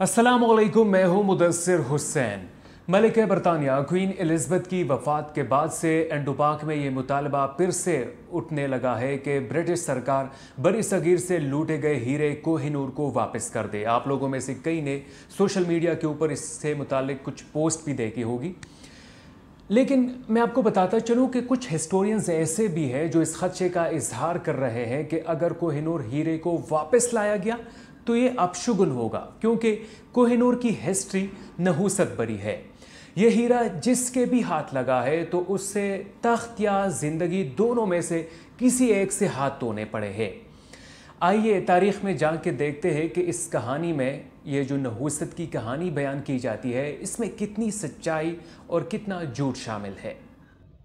असलम मैं हूं मुदसर हुसैन मलिक बरतानिया क्वीन एलिजबेथ की वफात के बाद से एंडोपाक में ये मुतालबा फिर से उठने लगा है कि ब्रिटिश सरकार बड़ी सगीर से लूटे गए हीरे कोहिनूर को वापस कर दे आप लोगों में से कई ने सोशल मीडिया के ऊपर इससे मुतल कुछ पोस्ट भी देखी होगी लेकिन मैं आपको बताता चलूँ कि कुछ हिस्टोरियंस ऐसे भी हैं जो इस खदशे का इजहार कर रहे हैं कि अगर कोहिनूर हीरे को वापस लाया गया तो ये अपशुगुन होगा क्योंकि कोहिनूर की हिस्ट्री नहूसत बरी है ये हीरा जिसके भी हाथ लगा है तो उससे तख्त या ज़िंदगी दोनों में से किसी एक से हाथ धोने पड़े हैं आइए तारीख़ में जा के देखते हैं कि इस कहानी में ये जो नहूसत की कहानी बयान की जाती है इसमें कितनी सच्चाई और कितना झूठ शामिल है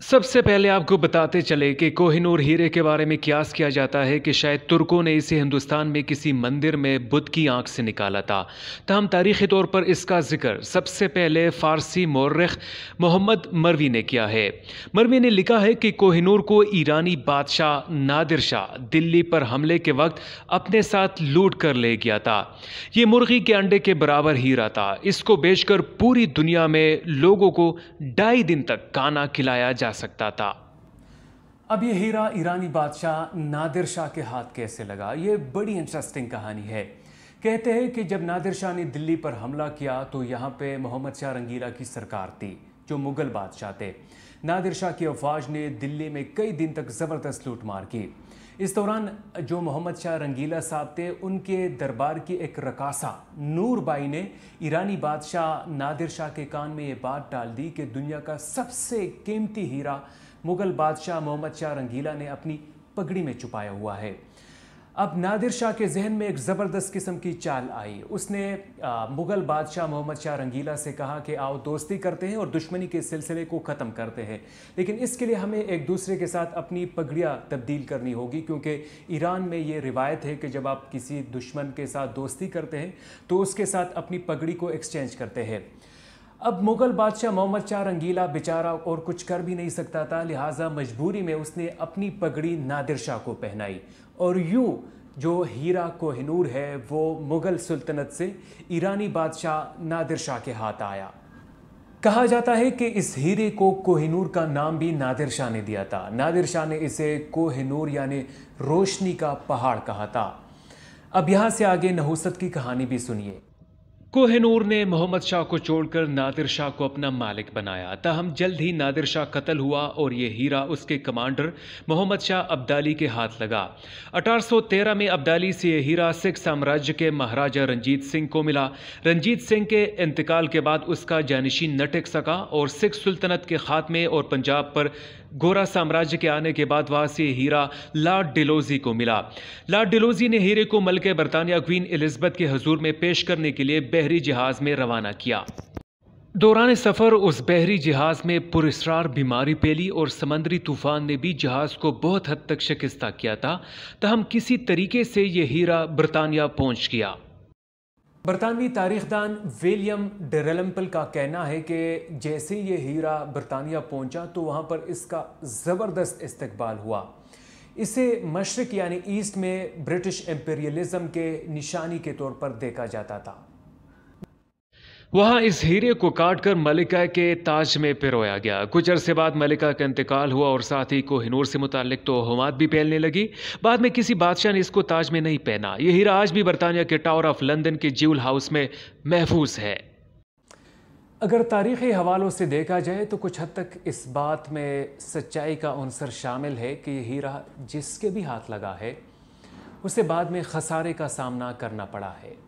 सबसे पहले आपको बताते चले कि कोहिनूर हीरे के बारे में क्यास किया जाता है कि शायद तुर्कों ने इसे हिंदुस्तान में किसी मंदिर में बुद्ध की आंख से निकाला था तहम तारीखी तौर पर इसका जिक्र सबसे पहले फ़ारसी मौरख मोहम्मद मरवी ने किया है मरवी ने लिखा है कि कोहिनूर को ईरानी बादशाह नादिर शाह दिल्ली पर हमले के वक्त अपने साथ लूट कर ले गया था ये मुर्गी के अंडे के बराबर हीरा था इसको बेचकर पूरी दुनिया में लोगों को ढाई दिन तक खाना खिलाया जा सकता था अब ये हीरा ईरानी बादशाह नादिर शाह के हाथ कैसे लगा ये बड़ी इंटरेस्टिंग कहानी है कहते हैं कि जब नादिर शाह ने दिल्ली पर हमला किया तो यहाँ पे मोहम्मद शाह रंगीला की सरकार थी जो मुगल बादशाह थे नादिर शाह की अफवाज ने दिल्ली में कई दिन तक ज़बरदस्त लूटमार की इस दौरान जो मोहम्मद शाह रंगीला साहब थे उनके दरबार की एक रकासा नूरबाई ने ईरानी बादशाह नादिर शाह के कान में ये बात डाल दी कि दुनिया का सबसे कीमती हीरा मुगल बादशाह मोहम्मद शाह रंगीला ने अपनी पगड़ी में छुपाया हुआ है अब नादिर शाह के जहन में एक ज़बरदस्त किस्म की चाल आई उसने आ, मुगल बादशाह मोहम्मद शाह रंगीला से कहा कि आओ दोस्ती करते हैं और दुश्मनी के सिलसिले को ख़त्म करते हैं लेकिन इसके लिए हमें एक दूसरे के साथ अपनी पगड़ियाँ तब्दील करनी होगी क्योंकि ईरान में ये रिवायत है कि जब आप किसी दुश्मन के साथ दोस्ती करते हैं तो उसके साथ अपनी पगड़ी को एक्सचेंज करते हैं अब मुगल बादशाह मोहम्मद शाह रंगीला बेचारा और कुछ कर भी नहीं सकता था लिहाजा मजबूरी में उसने अपनी पगड़ी नादिर शाह को पहनाई और यूँ जो हीरा कोहनूर है वो मुग़ल सुल्तनत से ईरानी बादशाह नादिर शाह के हाथ आया कहा जाता है कि इस हीरे को कोहिनूर का नाम भी नादिर शाह ने दिया था नादिर शाह ने इसे कोहिनूर यानी रोशनी का पहाड़ कहा था अब यहाँ से आगे नहुसत की कहानी भी सुनिए कोहनूर ने मोहम्मद शाह को छोड़कर नादिर शाह को अपना मालिक बनाया तहम जल्द ही नादिर शाह कत्ल हुआ और ये हीरा उसके कमांडर मोहम्मद शाह अब्दाली के हाथ लगा 1813 में अब्दाली से यह हीरा सिख साम्राज्य के महाराजा रंजीत सिंह को मिला रंजीत सिंह के इंतकाल के बाद उसका जानशीन न टिक सका और सिख सुल्तनत के खात्मे और पंजाब पर गोरा साम्राज्य के आने के बाद वहां से हीरा लॉर्ड डिलोजी को मिला लॉर्ड डिलोजी ने हीरे को मलके बरतानिया क्वीन एलिजबेथ के हजूर में पेश करने के लिए बहरी जहाज में रवाना किया दौरान सफ़र उस बहरी जहाज़ में पुरस्ार बीमारी फैली और समंदरी तूफान ने भी जहाज़ को बहुत हद तक शिकस्ता किया था तहम किसी तरीके से यह हीरा बरतानिया पहुंच गया बरतानवी तारीखदान विलियम डेरेलम्पल का कहना है कि जैसे ये हीरा बरतानिया पहुंचा तो वहाँ पर इसका ज़बरदस्त इस्तकबाल हुआ इसे मशरक यानी ईस्ट में ब्रिटिश एम्पेरियलिज़म के निशानी के तौर पर देखा जाता था वहां इस हीरे को काटकर मलिका के ताज में पिरोया गया कुछ अरसे बाद मलिका का इंतकाल हुआ और साथ ही कोहिनूर से मुतालिक तो हमात भी पहलने लगी बाद में किसी बादशाह ने इसको ताज में नहीं पहना ये हीरा आज भी बरतानिया के टावर ऑफ लंदन के ज्यूल हाउस में महफूज है अगर तारीख़ी हवालों से देखा जाए तो कुछ हद तक इस बात में सच्चाई का अंसर शामिल है कि यह हीरा जिसके भी हाथ लगा है उसे बाद में खसारे का सामना करना पड़ा है